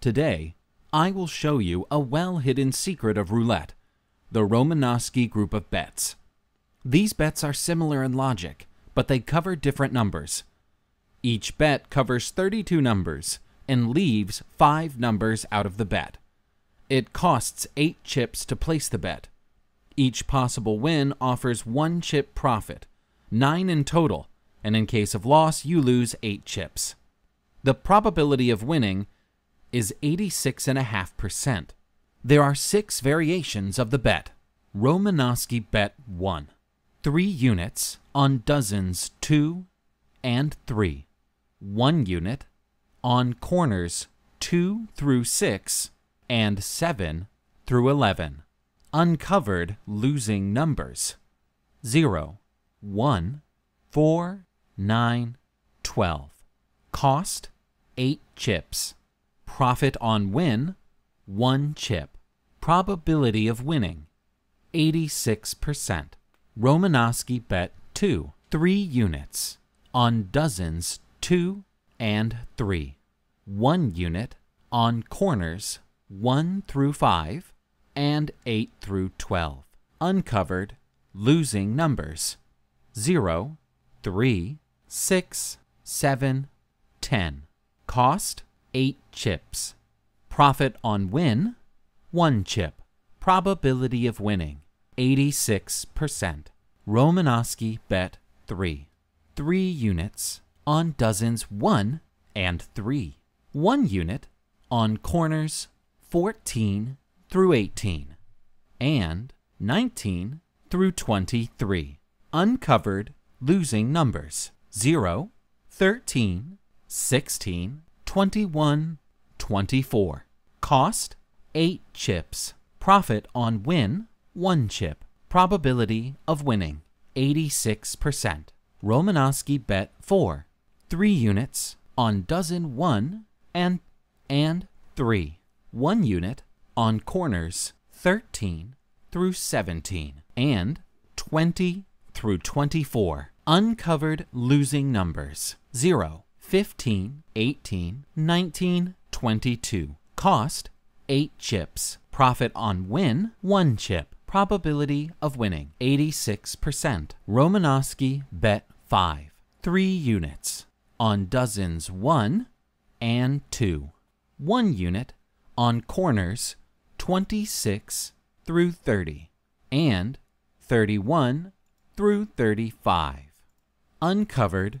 Today, I will show you a well-hidden secret of roulette, the Romanovsky group of bets. These bets are similar in logic, but they cover different numbers. Each bet covers 32 numbers and leaves 5 numbers out of the bet. It costs 8 chips to place the bet. Each possible win offers 1 chip profit, 9 in total, and in case of loss, you lose 8 chips. The probability of winning is 86.5%. There are six variations of the bet. Romanowski bet 1. Three units on dozens 2 and 3. One unit on corners 2 through 6 and 7 through 11. Uncovered losing numbers 0, 1, 4, 9, 12. Cost 8 chips. Profit on win, 1 chip. Probability of winning, 86%. Romanowski bet 2, 3 units on dozens 2 and 3. 1 unit on corners 1 through 5 and 8 through 12. Uncovered losing numbers 0, 3, 6, 7, 10. Cost 8 chips. Profit on win, 1 chip. Probability of winning, 86%. Romanowski bet 3. 3 units on dozens 1 and 3. 1 unit on corners 14 through 18 and 19 through 23. Uncovered losing numbers 0, 13, 16, 21 24. Cost 8 chips. Profit on win 1 chip. Probability of winning 86%. Romanowski bet 4. 3 units on dozen 1 and and 3. 1 unit on corners 13 through 17 and 20 through 24. Uncovered losing numbers 0, 15, 18, 19, 22. Cost 8 chips. Profit on win 1 chip. Probability of winning 86%. Romanowski bet 5. 3 units. On dozens 1 and 2. 1 unit on corners 26 through 30 and 31 through 35. Uncovered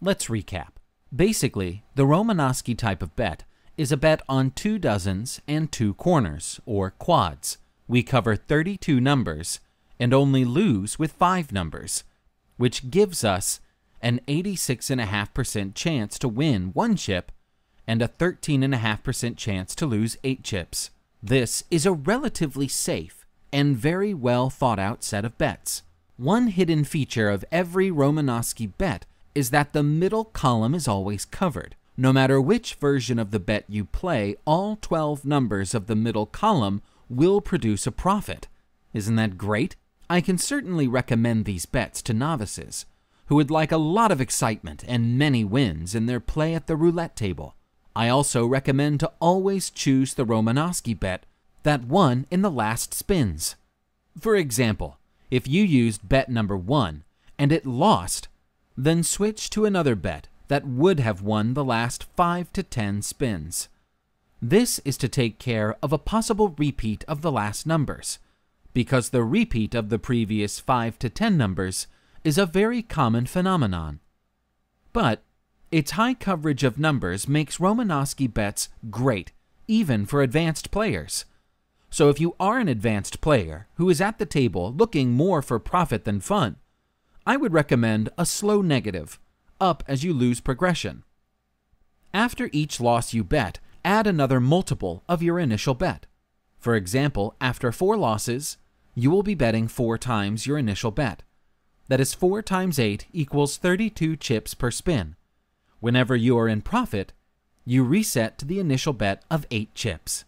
Let's recap. Basically, the Romanovsky type of bet is a bet on two dozens and two corners, or quads. We cover 32 numbers and only lose with five numbers, which gives us an 86.5% chance to win one chip and a 13.5% chance to lose eight chips. This is a relatively safe and very well thought out set of bets. One hidden feature of every Romanovsky bet is that the middle column is always covered. No matter which version of the bet you play, all 12 numbers of the middle column will produce a profit. Isn't that great? I can certainly recommend these bets to novices who would like a lot of excitement and many wins in their play at the roulette table. I also recommend to always choose the Romanowski bet, that won in the last spins. For example, if you used bet number 1 and it lost, then switch to another bet that would have won the last 5 to 10 spins. This is to take care of a possible repeat of the last numbers, because the repeat of the previous 5 to 10 numbers is a very common phenomenon. But its high coverage of numbers makes Romanowski bets great, even for advanced players. So if you are an advanced player who is at the table looking more for profit than fun, I would recommend a slow negative, up as you lose progression. After each loss you bet, add another multiple of your initial bet. For example, after 4 losses, you will be betting 4 times your initial bet. That is 4 times 8 equals 32 chips per spin. Whenever you are in profit, you reset to the initial bet of 8 chips.